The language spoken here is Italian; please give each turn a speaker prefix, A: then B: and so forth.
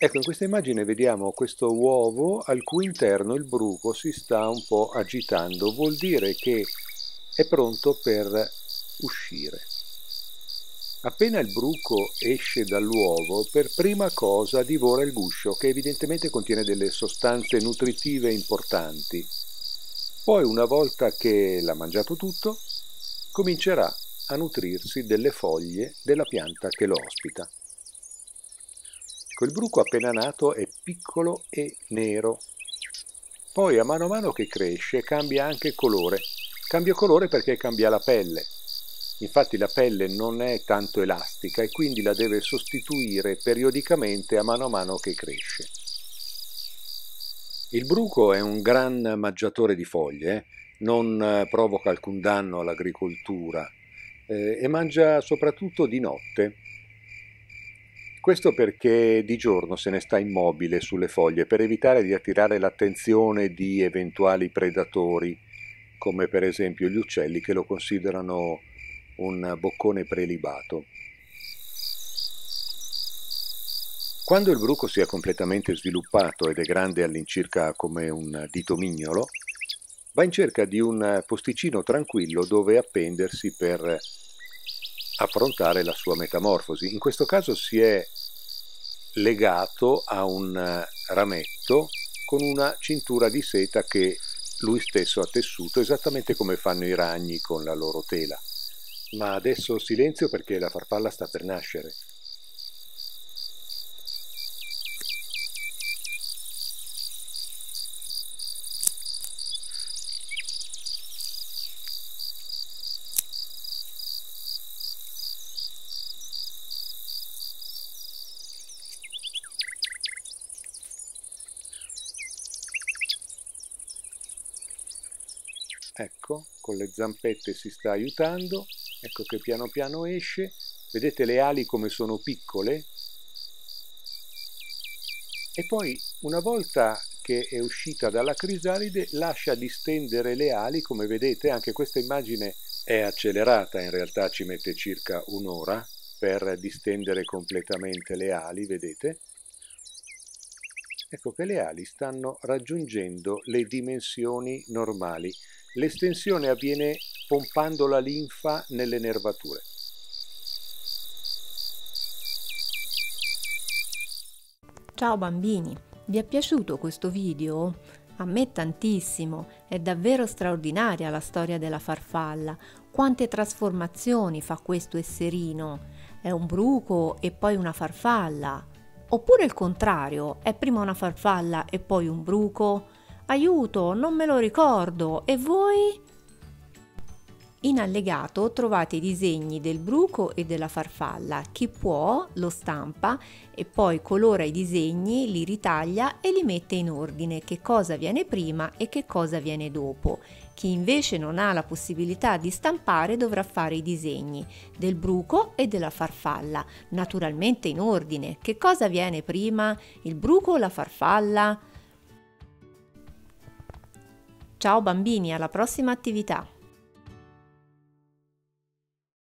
A: Ecco, in questa immagine vediamo questo uovo al cui interno il bruco si sta un po' agitando, vuol dire che è pronto per uscire. Appena il bruco esce dall'uovo, per prima cosa divora il guscio, che evidentemente contiene delle sostanze nutritive importanti. Poi, una volta che l'ha mangiato tutto, comincerà a nutrirsi delle foglie della pianta che lo ospita ecco, il bruco appena nato è piccolo e nero. Poi a mano a mano che cresce cambia anche colore. Cambia colore perché cambia la pelle. Infatti la pelle non è tanto elastica e quindi la deve sostituire periodicamente a mano a mano che cresce. Il bruco è un gran mangiatore di foglie, eh. non eh, provoca alcun danno all'agricoltura eh, e mangia soprattutto di notte, questo perché di giorno se ne sta immobile sulle foglie per evitare di attirare l'attenzione di eventuali predatori, come per esempio gli uccelli che lo considerano un boccone prelibato. Quando il bruco si è completamente sviluppato ed è grande all'incirca come un dito mignolo, va in cerca di un posticino tranquillo dove appendersi per affrontare la sua metamorfosi. In questo caso si è legato a un eh, rametto con una cintura di seta che lui stesso ha tessuto esattamente come fanno i ragni con la loro tela. Ma adesso silenzio perché la farfalla sta per nascere. ecco, con le zampette si sta aiutando, ecco che piano piano esce, vedete le ali come sono piccole? E poi una volta che è uscita dalla crisalide lascia distendere le ali, come vedete anche questa immagine è accelerata, in realtà ci mette circa un'ora per distendere completamente le ali, vedete? Ecco che le ali stanno raggiungendo le dimensioni normali. L'estensione avviene pompando la linfa nelle nervature.
B: Ciao bambini, vi è piaciuto questo video? A me tantissimo, è davvero straordinaria la storia della farfalla. Quante trasformazioni fa questo esserino? È un bruco e poi una farfalla. Oppure il contrario, è prima una farfalla e poi un bruco? Aiuto, non me lo ricordo. E voi? In allegato trovate i disegni del bruco e della farfalla. Chi può lo stampa e poi colora i disegni, li ritaglia e li mette in ordine che cosa viene prima e che cosa viene dopo. Chi invece non ha la possibilità di stampare dovrà fare i disegni del bruco e della farfalla, naturalmente in ordine. Che cosa viene prima? Il bruco o la farfalla? Ciao bambini, alla prossima attività!